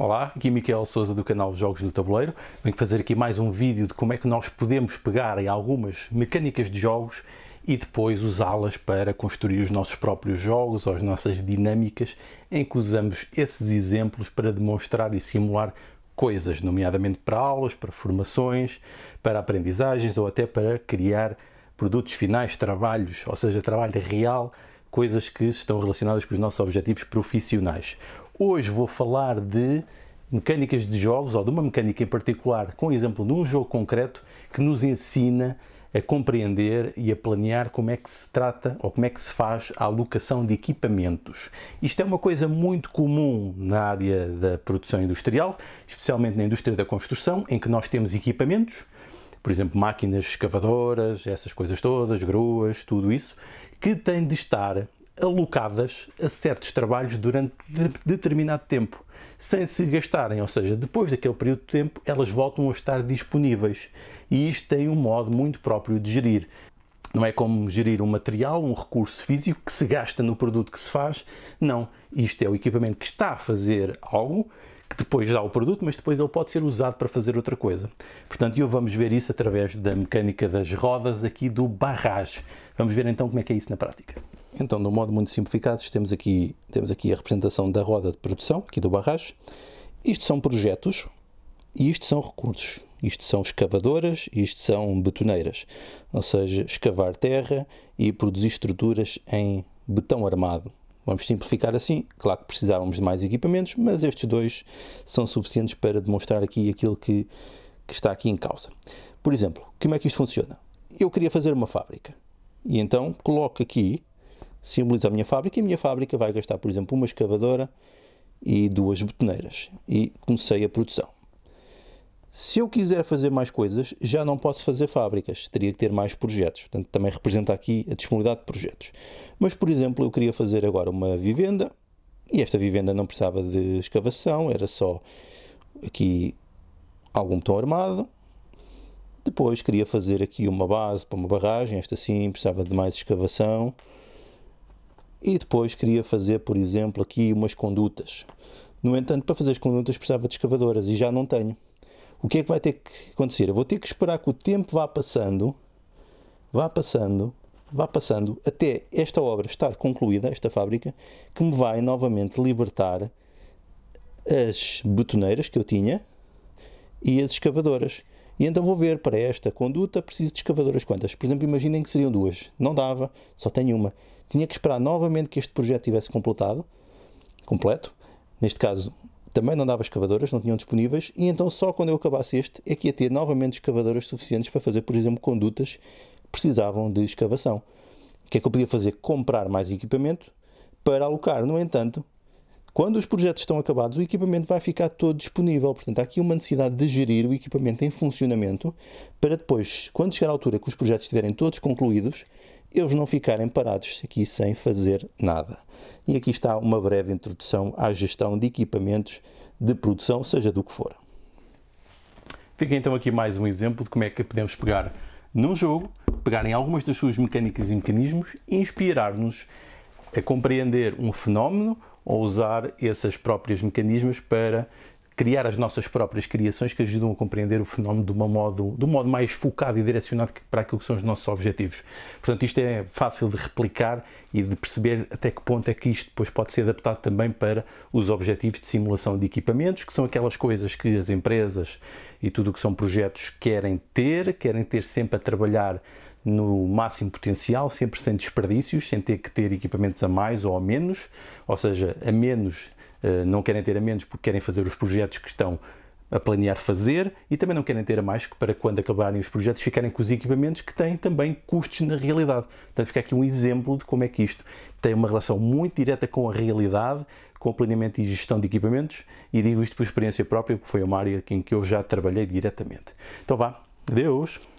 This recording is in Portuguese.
Olá, aqui Miquel Souza do canal Jogos do Tabuleiro. Venho fazer aqui mais um vídeo de como é que nós podemos pegar em algumas mecânicas de jogos e depois usá-las para construir os nossos próprios jogos ou as nossas dinâmicas em que usamos esses exemplos para demonstrar e simular coisas, nomeadamente para aulas, para formações, para aprendizagens ou até para criar produtos finais, trabalhos, ou seja, trabalho real coisas que estão relacionadas com os nossos objetivos profissionais. Hoje vou falar de mecânicas de jogos, ou de uma mecânica em particular, com exemplo de um jogo concreto que nos ensina a compreender e a planear como é que se trata ou como é que se faz a alocação de equipamentos. Isto é uma coisa muito comum na área da produção industrial, especialmente na indústria da construção, em que nós temos equipamentos, por exemplo, máquinas escavadoras, essas coisas todas, gruas, tudo isso, que tem de estar alocadas a certos trabalhos durante determinado tempo, sem se gastarem, ou seja, depois daquele período de tempo elas voltam a estar disponíveis. E isto tem um modo muito próprio de gerir. Não é como gerir um material, um recurso físico que se gasta no produto que se faz. Não. Isto é o equipamento que está a fazer algo que depois dá o produto, mas depois ele pode ser usado para fazer outra coisa. Portanto, eu vamos ver isso através da mecânica das rodas aqui do barrage. Vamos ver então como é que é isso na prática. Então, de um modo muito simplificado, temos aqui, temos aqui a representação da roda de produção, aqui do barrage. Isto são projetos e isto são recursos. Isto são escavadoras, e isto são betoneiras. Ou seja, escavar terra e produzir estruturas em betão armado. Vamos simplificar assim. Claro que precisávamos de mais equipamentos, mas estes dois são suficientes para demonstrar aqui aquilo que, que está aqui em causa. Por exemplo, como é que isto funciona? Eu queria fazer uma fábrica. E então coloco aqui simboliza a minha fábrica e a minha fábrica vai gastar, por exemplo, uma escavadora e duas betoneiras. E comecei a produção. Se eu quiser fazer mais coisas, já não posso fazer fábricas, teria que ter mais projetos. Portanto, também representa aqui a disponibilidade de projetos. Mas, por exemplo, eu queria fazer agora uma vivenda e esta vivenda não precisava de escavação, era só aqui algum botão armado. Depois queria fazer aqui uma base para uma barragem, esta sim precisava de mais escavação e depois queria fazer, por exemplo, aqui umas condutas. No entanto, para fazer as condutas precisava de escavadoras e já não tenho. O que é que vai ter que acontecer? Eu vou ter que esperar que o tempo vá passando, vá passando, vá passando, até esta obra estar concluída, esta fábrica, que me vai novamente libertar as betoneiras que eu tinha e as escavadoras. E então vou ver para esta conduta preciso de escavadoras quantas. Por exemplo, imaginem que seriam duas. Não dava, só tenho uma tinha que esperar novamente que este projeto tivesse completado, completo. Neste caso, também não dava escavadoras, não tinham disponíveis, e então só quando eu acabasse este é que ia ter novamente escavadoras suficientes para fazer, por exemplo, condutas que precisavam de escavação. O que é que eu podia fazer? Comprar mais equipamento para alocar. No entanto, quando os projetos estão acabados, o equipamento vai ficar todo disponível. Portanto, há aqui uma necessidade de gerir o equipamento em funcionamento para depois, quando chegar a altura que os projetos estiverem todos concluídos, eles não ficarem parados aqui sem fazer nada. E aqui está uma breve introdução à gestão de equipamentos de produção, seja do que for. Fica então aqui mais um exemplo de como é que podemos pegar num jogo, pegar em algumas das suas mecânicas e mecanismos e inspirar-nos a compreender um fenómeno ou usar esses próprios mecanismos para criar as nossas próprias criações que ajudam a compreender o fenómeno de, uma modo, de um modo mais focado e direcionado para aquilo que são os nossos objetivos. Portanto, isto é fácil de replicar e de perceber até que ponto é que isto depois pode ser adaptado também para os objetivos de simulação de equipamentos, que são aquelas coisas que as empresas e tudo o que são projetos querem ter, querem ter sempre a trabalhar no máximo potencial, sempre sem desperdícios, sem ter que ter equipamentos a mais ou a menos, ou seja, a menos eh, não querem ter a menos porque querem fazer os projetos que estão a planear fazer e também não querem ter a mais para quando acabarem os projetos ficarem com os equipamentos que têm também custos na realidade. Portanto, fica aqui um exemplo de como é que isto tem uma relação muito direta com a realidade, com o planeamento e gestão de equipamentos e digo isto por experiência própria, porque foi uma área em que eu já trabalhei diretamente. Então vá, Deus!